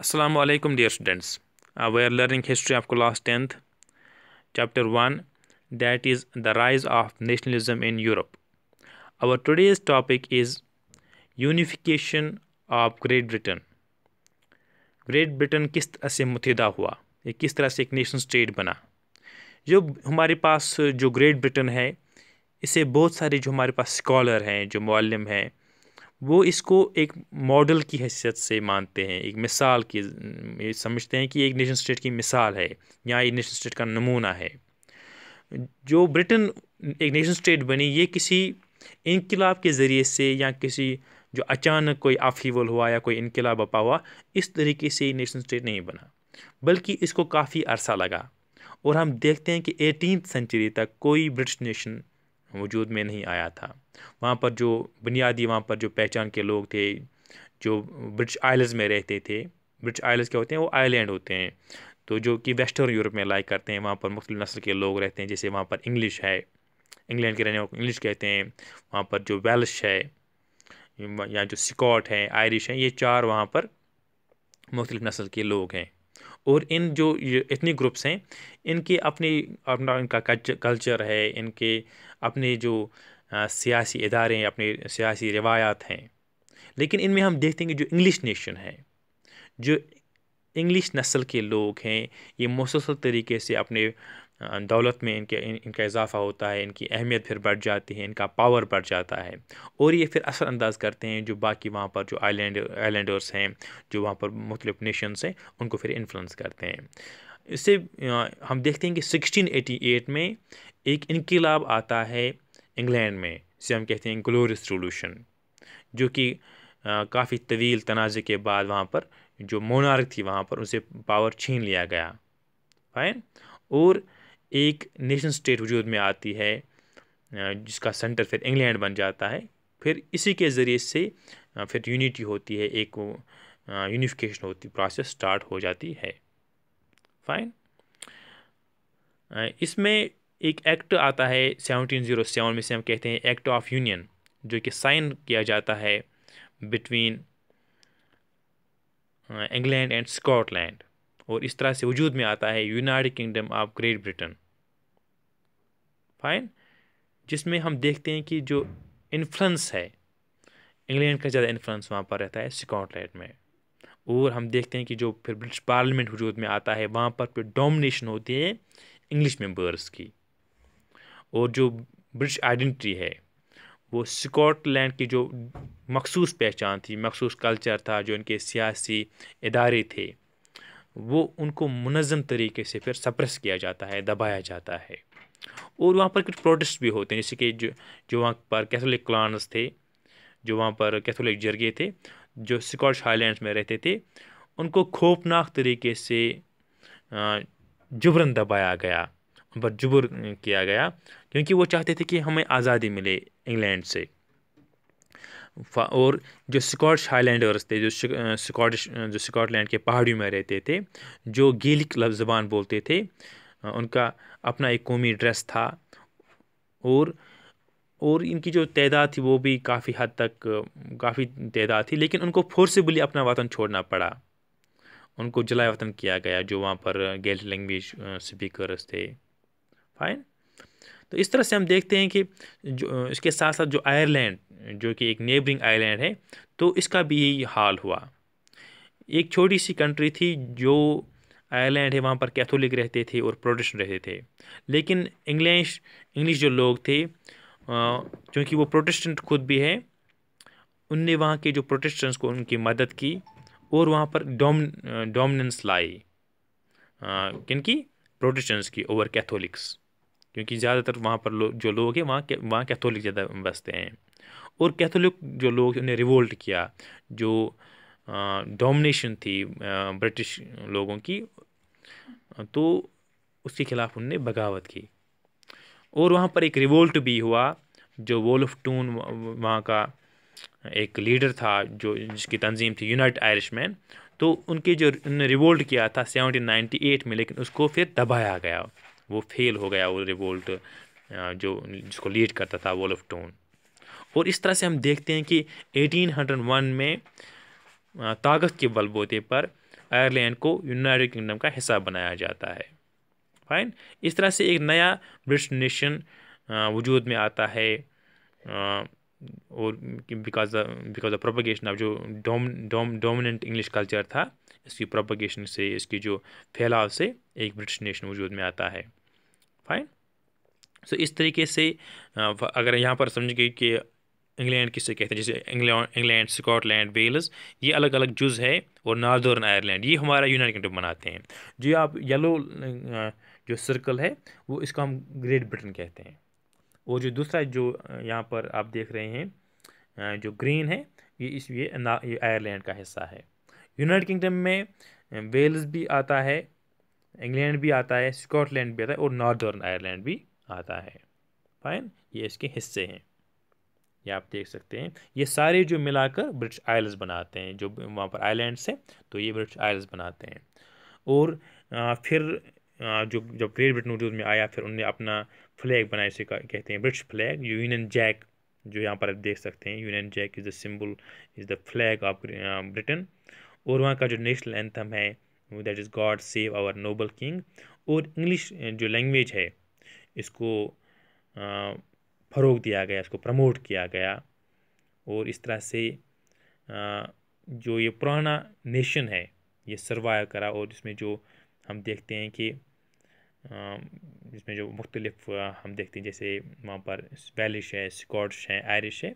अस्सलाम वालेकुम dear students we are learning history of class tenth chapter one that is the rise of nationalism in Europe our today's topic is unification of Great Britain Great Britain किस तरह से मुतहदा हुआ या किस तरह से एक नेशन स्टेट बना जो हमारे पास जो ग्रेट ब्रिटेन है इसे बहुत सारे जो हमारे पास स्कॉलर हैं जो मालम हैं वो इसको एक मॉडल की हैसियत से मानते हैं एक मिसाल की समझते हैं कि एक नेशन स्टेट की मिसाल है या एक नेशन स्टेट का नमूना है जो ब्रिटेन एक नेशन स्टेट बनी ये किसी इनकलाब के ज़रिए से या किसी जो अचानक कोई आफीवल हुआ या कोई इनकलाब अपा हुआ इस तरीके से नेशन स्टेट नहीं बना बल्कि इसको काफ़ी अरसा लगा और हम देखते हैं कि एटीन सेंचुरी तक कोई ब्रिटिश नेशन वजूद में नहीं आया था वहाँ पर जो बुनियादी वहाँ पर जो पहचान के लोग थे जो ब्रिटिश आइलैंड्स में रहते थे ब्रिटिश आइलैंड्स क्या होते हैं वो आइलैंड होते हैं तो जो कि वेस्टर्न यूरोप में लाइक करते हैं वहाँ पर मुख्तु नस्ल के लोग रहते हैं जैसे वहाँ पर इंग्लिश है इंग्लैंड के रहने वाले को इंग्लिश कहते हैं वहाँ पर जो वेल्श है या जो स्कॉट हैं आयरिश हैं ये चार वहाँ पर मुख्तलिफ नस्ल के लोग हैं और इन जो इतनी ग्रुप्स हैं इनके अपनी अपना इनका कल्चर है इनके अपने जो सियासी इदारे हैं अपने सियासी रिवायात हैं लेकिन इनमें हम देखते हैं कि जो इंग्लिश नेशन है जो इंग्लिश नस्ल के लोग हैं ये मुसलसल तरीके से अपने दौलत में इनके इन, इनका इजाफ़ा होता है इनकी अहमियत फिर बढ़ जाती है इनका पावर बढ़ जाता है और ये फिर असर अंदाज करते हैं जो बाकी वहाँ पर जो आइलैंड आइलैंडर्स हैं जो वहाँ पर मुख्तलिफ नेशंस हैं उनको फिर इन्फ्लुएंस करते हैं इससे हम देखते हैं कि 1688 में एक इनकलाब आता है इंग्लैंड में जिसे हम कहते हैं ग्लोरियस रोलूशन जो कि काफ़ी तवील तनाज़ के बाद वहाँ पर जो मोनार्क थी वहाँ पर उसे पावर छीन लिया गया फाइन और एक नेशन स्टेट वजूद में आती है जिसका सेंटर फिर इंग्लैंड बन जाता है फिर इसी के ज़रिए से फिर यूनिटी होती है एक यूनिफिकेशन होती प्रोसेस स्टार्ट हो जाती है फाइन इसमें एक एक्ट आता है 1707 में से हम कहते हैं एक्ट ऑफ यूनियन जो कि साइन किया जाता है बिटवीन इंग्लैंड एंड स्कॉटलैंड और इस तरह से वजूद में आता है United Kingdom of Great Britain fine जिसमें हम देखते हैं कि जो इन्फ्लुएंस है इंग्लैंड का ज़्यादा इन्फ्लुएंस वहाँ पर रहता है स्कॉटलैंड में और हम देखते हैं कि जो फिर ब्रिटिश पार्लियामेंट वजूद में आता है वहाँ पर फिर डोमिनेशन होती है इंग्लिश मेंबर्स की और जो ब्रिटिश आइडेंटिटी है वो स्कॉटलैंड की जो मखसूस पहचान थी मखसूस कल्चर था जो इनके सियासी इदारे थे वो उनको मुनज़म तरीके से फिर सप्रेस किया जाता है दबाया जाता है और वहाँ पर कुछ प्रोटेस्ट भी होते हैं जैसे कि जो जो वहाँ पर कैथोलिक क्लानस थे जो वहाँ पर कैथोलिक जरगे थे जो स्कॉटिश हाईलैंड में रहते थे उनको खौफनाक तरीके से जुबरन दबाया गया उन पर जुबर किया गया क्योंकि वो चाहते थे कि हमें आज़ादी मिले इंग्लैंड से और जो स्कॉटिश हाईलैंडर्स थे जो स्कॉटिश जो स्कॉटलैंड के पहाड़ियों में रहते थे जो गेलिक जबान बोलते थे हाँ, उनका अपना एक कौमी ड्रेस था और और इनकी जो तैदा थी वो भी काफ़ी हद तक काफ़ी तैदा थी लेकिन उनको फोर्सबली अपना वतन छोड़ना पड़ा उनको जलाए वतन किया गया जो वहाँ पर गैल लैंग्वेज स्पीकरस थे फाइन तो इस तरह से हम देखते हैं कि जो इसके साथ साथ जो आयरलैंड जो कि एक नेबरिंग आयरलैंड है तो इसका भी यही हाल हुआ एक छोटी सी कंट्री थी जो आयरलैंड है वहाँ पर कैथोलिक रहते थे और प्रोटेस्टेंट रहते थे लेकिन इंग्लिश इंग्लिश जो लोग थे क्योंकि वो प्रोटेस्टेंट खुद भी है उनने वहाँ के जो प्रोटेस्टेंट्स को उनकी मदद की और वहाँ पर डोम डोमिनेंस लाई की प्रोटेस्टेंट्स की ओवर कैथोलिक्स क्योंकि ज़्यादातर वहाँ पर लो, जो लोग हैं वहाँ वहाँ कैथोलिक ज़्यादा बसते हैं और कैथोलिक जो लोग उन्हें रिवोल्ट किया जो डोमिनेशन थी ब्रिटिश लोगों की तो उसके खिलाफ उनने बगावत की और वहाँ पर एक रिवोल्ट भी हुआ जो वोल्फ टून वहाँ का एक लीडर था जो जिसकी तंजीम थी यूनाइट आयरिश मैन तो उनके जो रिवोल्ट किया था सेवनटीन नाइन्टी एट में लेकिन उसको फिर दबाया गया वो फेल हो गया वो रिवोल्ट जो जिसको लीड करता था वोल्फ टून और इस तरह से हम देखते हैं कि एटीन हंड्रेड वन में ताकत के बलबोते पर आयरलैंड को यूनाइटेड किंगडम का हिस्सा बनाया जाता है फाइन इस तरह से एक नया ब्रिटिश नेशन वजूद में आता है और because because of propagation of जो डोमिनेंट इंग्लिश कल्चर था इसकी प्रोपोगेशन से इसकी जो फैलाव से एक ब्रिटिश नेशन वजूद में आता है फाइन सो so, इस तरीके से अगर यहाँ पर समझ गए कि इंग्लैंड किसे कहते हैं जैसे इंग्लैंड स्कॉटलैंड वेल्स ये अलग अलग जुज़ है और नार्दर्न आयरलैंड ये हमारा यूनाइटेड किंगडम बनाते हैं जो ये आप येलो जो सर्कल है वो इसको हम ग्रेट ब्रिटेन कहते हैं और जो दूसरा जो यहाँ पर आप देख रहे हैं जो ग्रीन है ये इस ये, आयरलैंड का हिस्सा है यूनाइटेड किंगडम में वेल्स भी आता है इंग्लैंड भी आता है स्कॉटलैंड भी आता है और नार्दर्न आयरलैंड भी आता है फाइन ये इसके हिस्से हैं ये आप देख सकते हैं ये सारे जो मिलाकर ब्रिटिश आइलैंड्स बनाते हैं जो वहाँ पर आइलैंड्स हैं तो ये ब्रिटिश आइलैंड्स बनाते हैं और आ, फिर आ, जो जब ग्रेट ब्रिटेन वजूद में आया फिर उन्होंने अपना फ्लैग बनाया इसे कहते हैं ब्रिटिश फ्लैग यूनियन जैक जो यहाँ पर आप देख सकते हैं Union Jack is the symbol is the flag of Britain और वहाँ का जो नेशनल एंथम है that is God save our noble king और इंग्लिश जो लैंग्वेज है इसको आ, फ़रोग दिया गया इसको प्रमोट किया गया और इस तरह से जो ये पुराना नेशन है ये सर्वाइव करा और इसमें जो हम देखते हैं कि इसमें जो मुख्तलिफ हम देखते हैं जैसे वहाँ पर वेलिश है स्कॉट्स है आयरिश है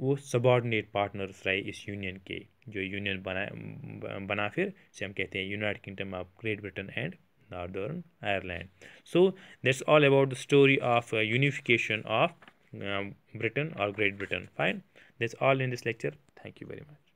वो सबॉर्डिनेट पार्टनर्स रहे इस यूनियन के जो यूनियन बना बना फिर से हम कहते हैं United Kingdom of Great Britain and Northern Ireland so that's all about the story of unification of Um, britain or great britain fine that's all in this lecture thank you very much